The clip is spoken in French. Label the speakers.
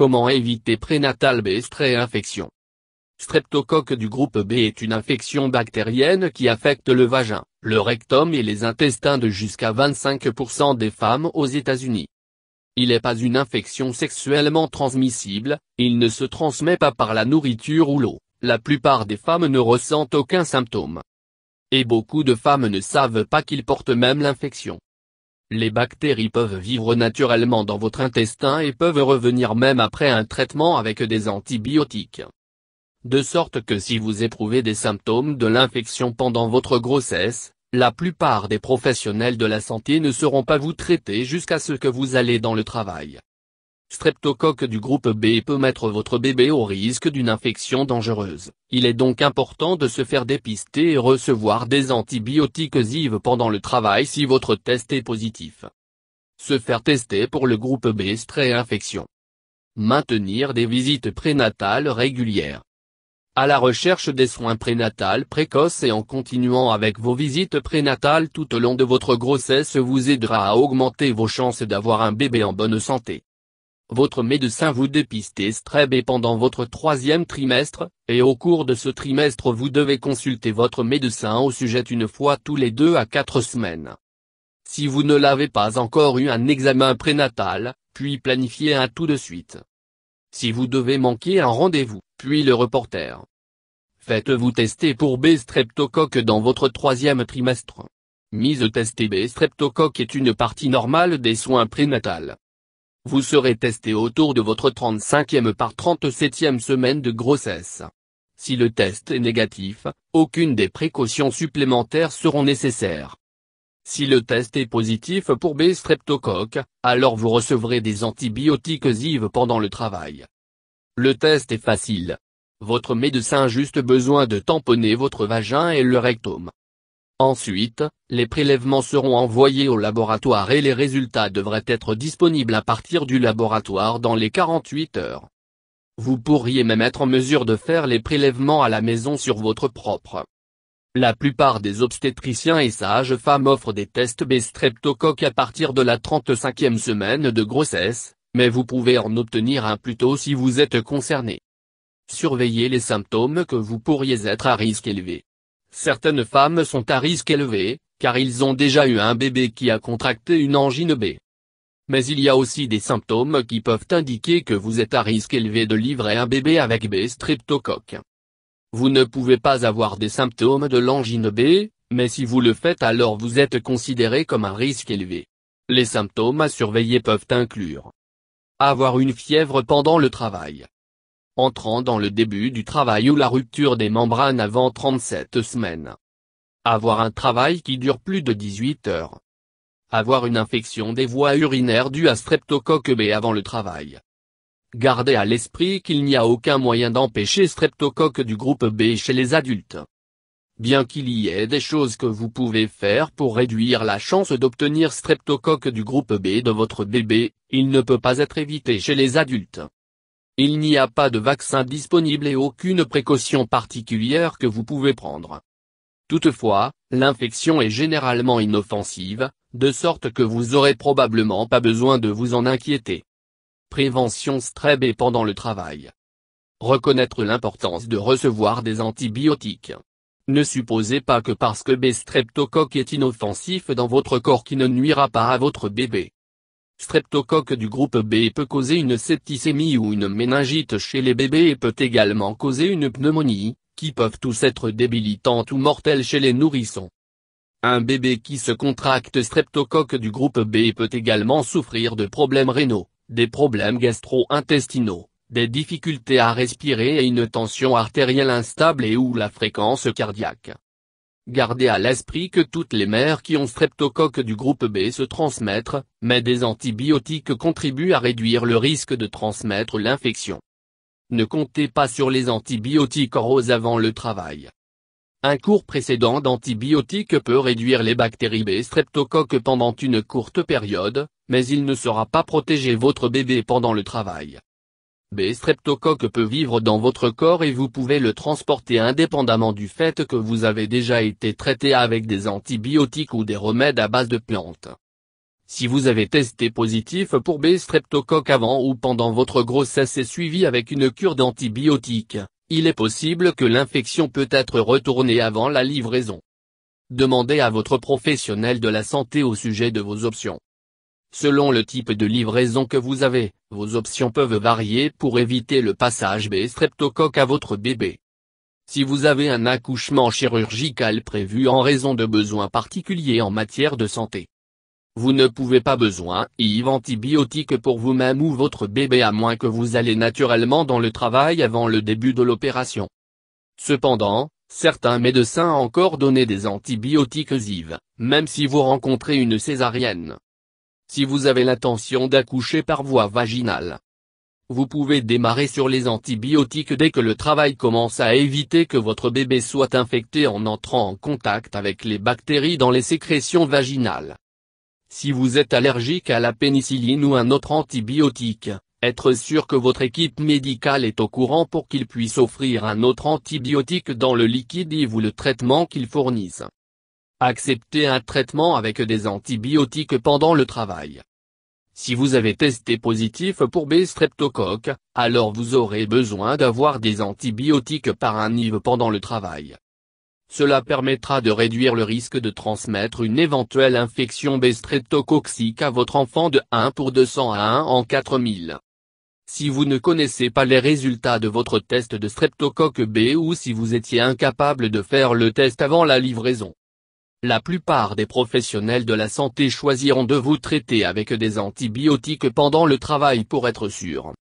Speaker 1: Comment éviter prénatal B très infection Streptocoque du groupe B est une infection bactérienne qui affecte le vagin, le rectum et les intestins de jusqu'à 25% des femmes aux États-Unis. Il n'est pas une infection sexuellement transmissible, il ne se transmet pas par la nourriture ou l'eau, la plupart des femmes ne ressentent aucun symptôme. Et beaucoup de femmes ne savent pas qu'ils portent même l'infection. Les bactéries peuvent vivre naturellement dans votre intestin et peuvent revenir même après un traitement avec des antibiotiques. De sorte que si vous éprouvez des symptômes de l'infection pendant votre grossesse, la plupart des professionnels de la santé ne seront pas vous traiter jusqu'à ce que vous allez dans le travail streptocoque du groupe B peut mettre votre bébé au risque d'une infection dangereuse. Il est donc important de se faire dépister et recevoir des antibiotiques IV pendant le travail si votre test est positif. Se faire tester pour le groupe B strep infection. Maintenir des visites prénatales régulières. À la recherche des soins prénatales précoces et en continuant avec vos visites prénatales tout au long de votre grossesse vous aidera à augmenter vos chances d'avoir un bébé en bonne santé votre médecin vous dépiste et pendant votre troisième trimestre, et au cours de ce trimestre vous devez consulter votre médecin au sujet une fois tous les deux à quatre semaines. Si vous ne l'avez pas encore eu un examen prénatal, puis planifiez un tout de suite. Si vous devez manquer un rendez-vous, puis le reporter. Faites-vous tester pour B streptocoque dans votre troisième trimestre. Mise testée B streptocoque est une partie normale des soins prénatales vous serez testé autour de votre 35e par 37e semaine de grossesse. Si le test est négatif, aucune des précautions supplémentaires seront nécessaires. Si le test est positif pour B streptocoque, alors vous recevrez des antibiotiques IV pendant le travail. Le test est facile. Votre médecin a juste besoin de tamponner votre vagin et le rectum. Ensuite, les prélèvements seront envoyés au laboratoire et les résultats devraient être disponibles à partir du laboratoire dans les 48 heures. Vous pourriez même être en mesure de faire les prélèvements à la maison sur votre propre. La plupart des obstétriciens et sages-femmes offrent des tests B streptocoque à partir de la 35e semaine de grossesse, mais vous pouvez en obtenir un plus tôt si vous êtes concerné. Surveillez les symptômes que vous pourriez être à risque élevé. Certaines femmes sont à risque élevé, car ils ont déjà eu un bébé qui a contracté une angine B. Mais il y a aussi des symptômes qui peuvent indiquer que vous êtes à risque élevé de livrer un bébé avec B streptocoque. Vous ne pouvez pas avoir des symptômes de l'angine B, mais si vous le faites alors vous êtes considéré comme un risque élevé. Les symptômes à surveiller peuvent inclure avoir une fièvre pendant le travail, entrant dans le début du travail ou la rupture des membranes avant 37 semaines. Avoir un travail qui dure plus de 18 heures. Avoir une infection des voies urinaires due à streptocoque B avant le travail. Gardez à l'esprit qu'il n'y a aucun moyen d'empêcher streptocoque du groupe B chez les adultes. Bien qu'il y ait des choses que vous pouvez faire pour réduire la chance d'obtenir streptocoque du groupe B de votre bébé, il ne peut pas être évité chez les adultes. Il n'y a pas de vaccin disponible et aucune précaution particulière que vous pouvez prendre. Toutefois, l'infection est généralement inoffensive, de sorte que vous aurez probablement pas besoin de vous en inquiéter. Prévention strep et pendant le travail. Reconnaître l'importance de recevoir des antibiotiques. Ne supposez pas que parce que B streptocoque est inoffensif dans votre corps qui ne nuira pas à votre bébé streptocoque du groupe B peut causer une septicémie ou une méningite chez les bébés et peut également causer une pneumonie, qui peuvent tous être débilitantes ou mortelles chez les nourrissons. Un bébé qui se contracte streptocoque du groupe B peut également souffrir de problèmes rénaux, des problèmes gastro-intestinaux, des difficultés à respirer et une tension artérielle instable et ou la fréquence cardiaque. Gardez à l'esprit que toutes les mères qui ont streptocoque du groupe B se transmettent, mais des antibiotiques contribuent à réduire le risque de transmettre l'infection. Ne comptez pas sur les antibiotiques oraux avant le travail. Un cours précédent d'antibiotiques peut réduire les bactéries B streptocoques pendant une courte période, mais il ne sera pas protégé votre bébé pendant le travail. B. Streptocoque peut vivre dans votre corps et vous pouvez le transporter indépendamment du fait que vous avez déjà été traité avec des antibiotiques ou des remèdes à base de plantes. Si vous avez testé positif pour B. Streptocoque avant ou pendant votre grossesse et suivi avec une cure d'antibiotiques, il est possible que l'infection peut être retournée avant la livraison. Demandez à votre professionnel de la santé au sujet de vos options. Selon le type de livraison que vous avez, vos options peuvent varier pour éviter le passage B streptocoque à votre bébé. Si vous avez un accouchement chirurgical prévu en raison de besoins particuliers en matière de santé, vous ne pouvez pas besoin IV antibiotiques pour vous-même ou votre bébé à moins que vous allez naturellement dans le travail avant le début de l'opération. Cependant, certains médecins encore donné des antibiotiques IV, même si vous rencontrez une césarienne si vous avez l'intention d'accoucher par voie vaginale. Vous pouvez démarrer sur les antibiotiques dès que le travail commence à éviter que votre bébé soit infecté en entrant en contact avec les bactéries dans les sécrétions vaginales. Si vous êtes allergique à la pénicilline ou un autre antibiotique, être sûr que votre équipe médicale est au courant pour qu'il puisse offrir un autre antibiotique dans le liquide ou le traitement qu'il fournisse. Acceptez un traitement avec des antibiotiques pendant le travail. Si vous avez testé positif pour B streptocoque, alors vous aurez besoin d'avoir des antibiotiques par un IV pendant le travail. Cela permettra de réduire le risque de transmettre une éventuelle infection B streptococcique à votre enfant de 1 pour 200 à 1 en 4000. Si vous ne connaissez pas les résultats de votre test de streptocoque B ou si vous étiez incapable de faire le test avant la livraison, la plupart des professionnels de la santé choisiront de vous traiter avec des antibiotiques pendant le travail pour être sûr